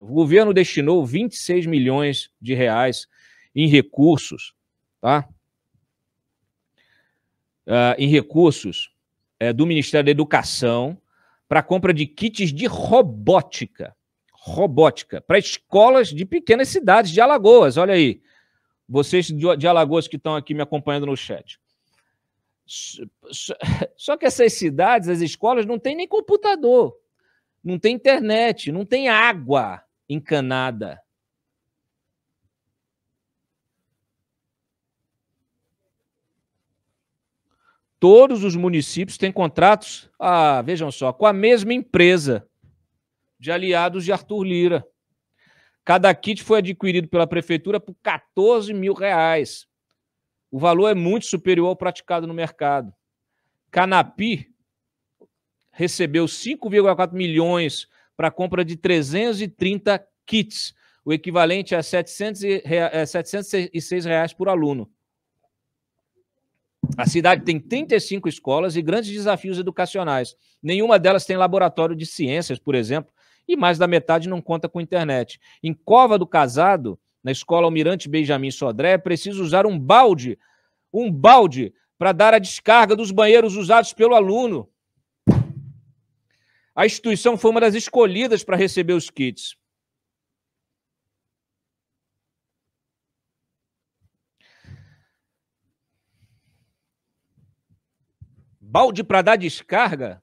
O governo destinou 26 milhões de reais em recursos, tá? Uh, em recursos é, do Ministério da Educação para compra de kits de robótica, robótica para escolas de pequenas cidades de Alagoas. Olha aí, vocês de Alagoas que estão aqui me acompanhando no chat. Só que essas cidades, as escolas, não tem nem computador, não tem internet, não tem água encanada. Todos os municípios têm contratos, ah, vejam só, com a mesma empresa de aliados de Arthur Lira. Cada kit foi adquirido pela prefeitura por 14 mil reais. O valor é muito superior ao praticado no mercado. Canapi recebeu 5,4 milhões para a compra de 330 kits, o equivalente a R$ 706 é, reais por aluno. A cidade tem 35 escolas e grandes desafios educacionais. Nenhuma delas tem laboratório de ciências, por exemplo, e mais da metade não conta com internet. Em Cova do Casado, na escola Almirante Benjamin Sodré, é preciso usar um balde, um balde para dar a descarga dos banheiros usados pelo aluno. A instituição foi uma das escolhidas para receber os kits. Balde para dar descarga?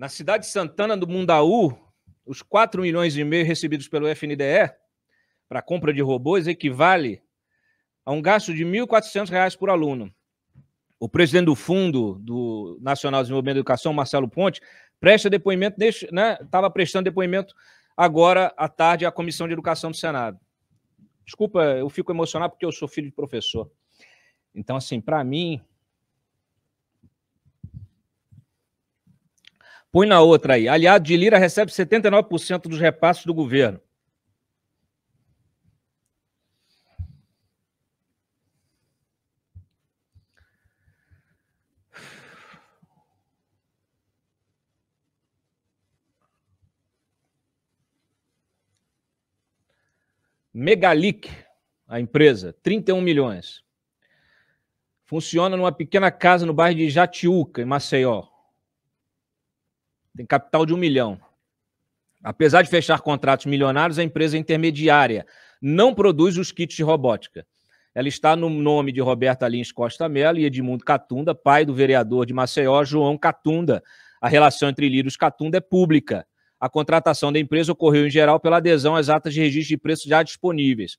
Na cidade de Santana do Mundaú, os 4 milhões e meio recebidos pelo FNDE para compra de robôs equivale a um gasto de R$ 1.400 por aluno. O presidente do Fundo do Nacional de Desenvolvimento da Educação, Marcelo Ponte, presta depoimento, estava né, prestando depoimento agora à tarde à Comissão de Educação do Senado. Desculpa, eu fico emocionado porque eu sou filho de professor. Então, assim, para mim, Põe na outra aí. Aliado de Lira recebe 79% dos repasses do governo. Megalic, a empresa, 31 milhões. Funciona numa pequena casa no bairro de Jatiuca, em Maceió tem capital de um milhão. Apesar de fechar contratos milionários, a empresa é intermediária não produz os kits de robótica. Ela está no nome de Roberta Lins Costa Mello e Edmundo Catunda, pai do vereador de Maceió, João Catunda. A relação entre Lírios Catunda é pública. A contratação da empresa ocorreu, em geral, pela adesão às atas de registro de preços já disponíveis.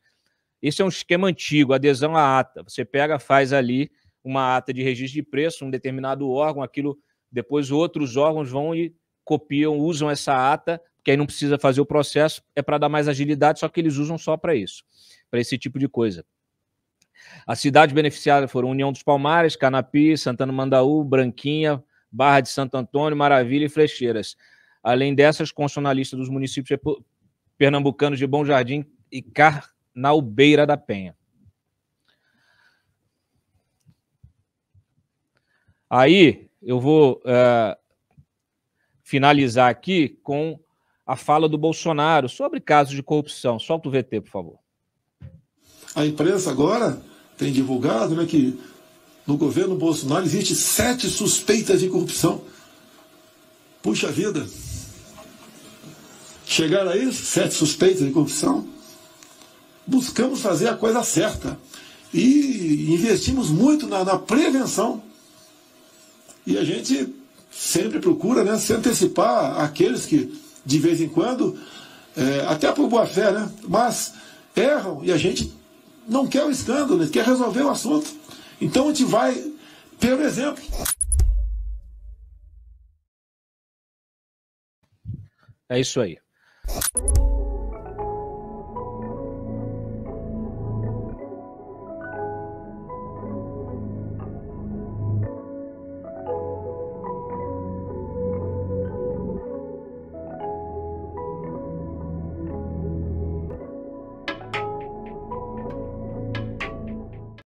Esse é um esquema antigo, adesão à ata. Você pega, faz ali uma ata de registro de preço, um determinado órgão, aquilo, depois outros órgãos vão e copiam, usam essa ata, que aí não precisa fazer o processo, é para dar mais agilidade, só que eles usam só para isso, para esse tipo de coisa. As cidades beneficiadas foram União dos Palmares, Canapi, Santana Mandaú, Branquinha, Barra de Santo Antônio, Maravilha e Flecheiras. Além dessas, lista dos municípios é pernambucanos de Bom Jardim e Carnaubeira da Penha. Aí eu vou uh, finalizar aqui com a fala do Bolsonaro sobre casos de corrupção. Solta o VT, por favor. A imprensa agora tem divulgado né, que no governo Bolsonaro existe sete suspeitas de corrupção. Puxa vida! Chegaram a isso? Sete suspeitas de corrupção? Buscamos fazer a coisa certa. E investimos muito na, na prevenção. E a gente sempre procura né, se antecipar àqueles que, de vez em quando, é, até por boa fé, né, mas erram e a gente não quer o escândalo, quer resolver o assunto. Então a gente vai pelo exemplo. É isso aí.